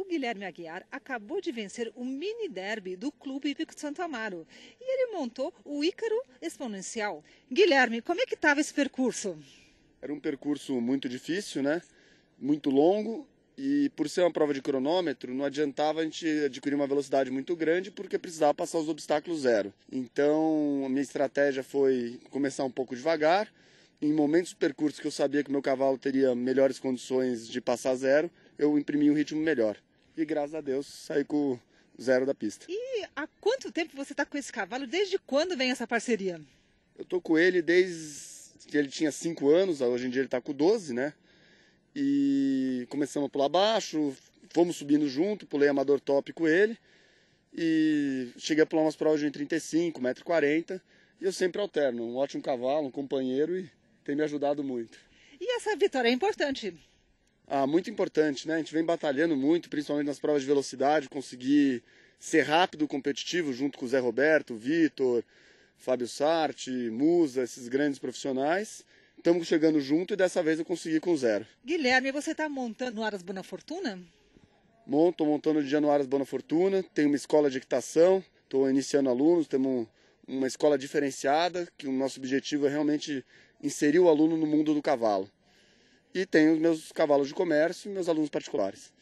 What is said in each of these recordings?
o Guilherme Aguiar acabou de vencer o mini derby do Clube Hípico de Santo Amaro e ele montou o Ícaro Exponencial. Guilherme, como é que estava esse percurso? Era um percurso muito difícil, né? Muito longo e por ser uma prova de cronômetro, não adiantava a gente adquirir uma velocidade muito grande porque precisava passar os obstáculos zero. Então, a minha estratégia foi começar um pouco devagar. Em momentos do percurso que eu sabia que meu cavalo teria melhores condições de passar zero, eu imprimi um ritmo melhor e graças a Deus saí com zero da pista. E há quanto tempo você está com esse cavalo? Desde quando vem essa parceria? Eu tô com ele desde que ele tinha 5 anos, hoje em dia ele está com 12, né? E começamos a pular baixo, fomos subindo junto, pulei amador top com ele. E cheguei a pular umas provas de 35, 1,40m. E eu sempre alterno, um ótimo cavalo, um companheiro e tem me ajudado muito. E essa vitória é importante ah, muito importante, né? A gente vem batalhando muito, principalmente nas provas de velocidade, conseguir ser rápido, competitivo, junto com o Zé Roberto, o Vitor, Fábio Sarti, Musa, esses grandes profissionais. Estamos chegando junto e dessa vez eu consegui com zero. Guilherme, você está montando Aras Bonafortuna? Fortuna? Monto, montando de Januários Bona Fortuna. Tenho uma escola de equitação, estou iniciando alunos, temos um, uma escola diferenciada, que o nosso objetivo é realmente inserir o aluno no mundo do cavalo e tenho os meus cavalos de comércio e meus alunos particulares.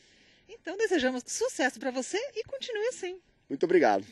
Então desejamos sucesso para você e continue assim. Muito obrigado.